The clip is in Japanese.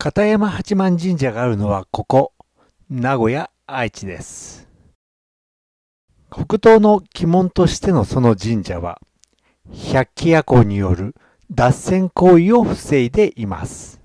片山八幡神社があるのはここ、名古屋、愛知です。北東の鬼門としてのその神社は、百鬼夜行による脱線行為を防いでいます。